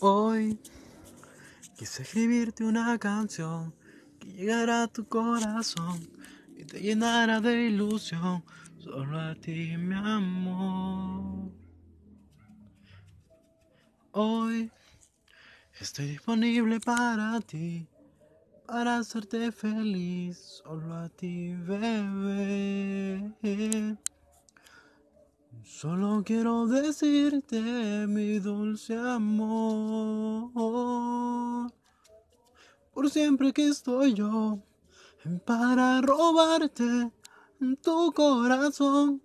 Hoy quise escribirte una canción que llegara a tu corazón y te llenara de ilusión. Solo a ti, mi amo. Hoy estoy disponible para ti, para hacerte feliz. Solo a ti, bebé. Solo quiero decirte, mi dulce amor, por siempre que estoy yo para robarte tu corazón.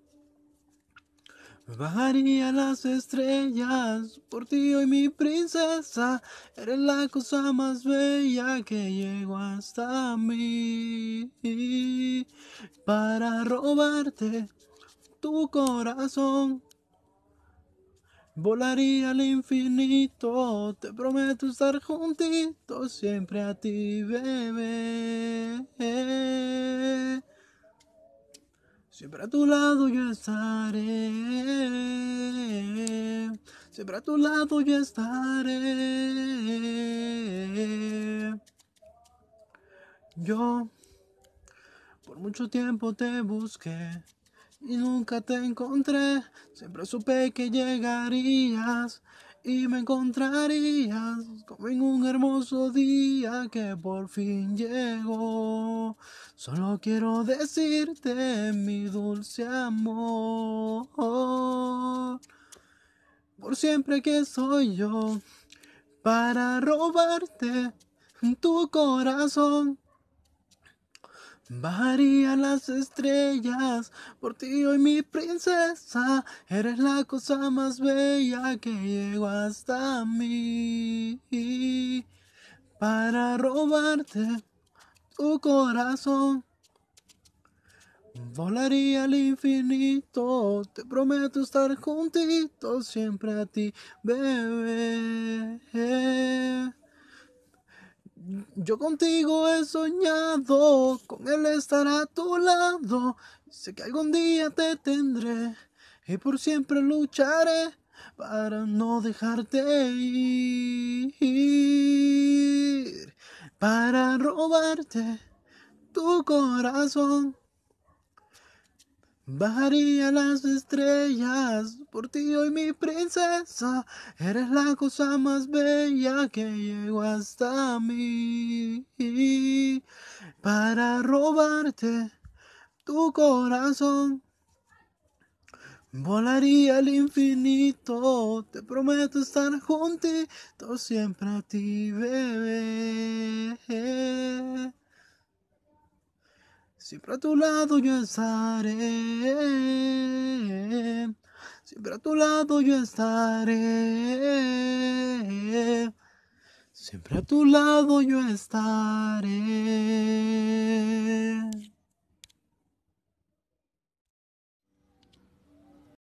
Bajaría las estrellas por ti hoy mi princesa, eres la cosa más bella que llegó hasta mí para robarte tu corazón. Volaría al infinito, te prometo estar juntito siempre a ti, bebé. Siempre a tu lado yo estaré. Siempre a tu lado yo estaré. Yo por mucho tiempo te busqué y nunca te encontré. Siempre supe que llegarías y me encontrarías como en un hermoso día que por fin llegó. Solo quiero decirte, mi dulce amor, por siempre que soy yo, para robarte tu corazón Bajaría las estrellas, por ti hoy mi princesa, eres la cosa más bella que llegó hasta mí. Para robarte tu corazón, volaría al infinito, te prometo estar juntito siempre a ti, bebé. Yo contigo he soñado, con él estar a tu lado. Sé que algún día te tendré y por siempre lucharé para no dejarte ir, para robarte tu corazón. Bajaría las estrellas por ti hoy mi princesa, eres la cosa más bella que llegó hasta mí para robarte tu corazón. Volaría al infinito, te prometo estar junto siempre a ti, bebé. Siempre a tu lado yo estaré. Siempre a tu lado yo estaré. Siempre a tu lado yo estaré.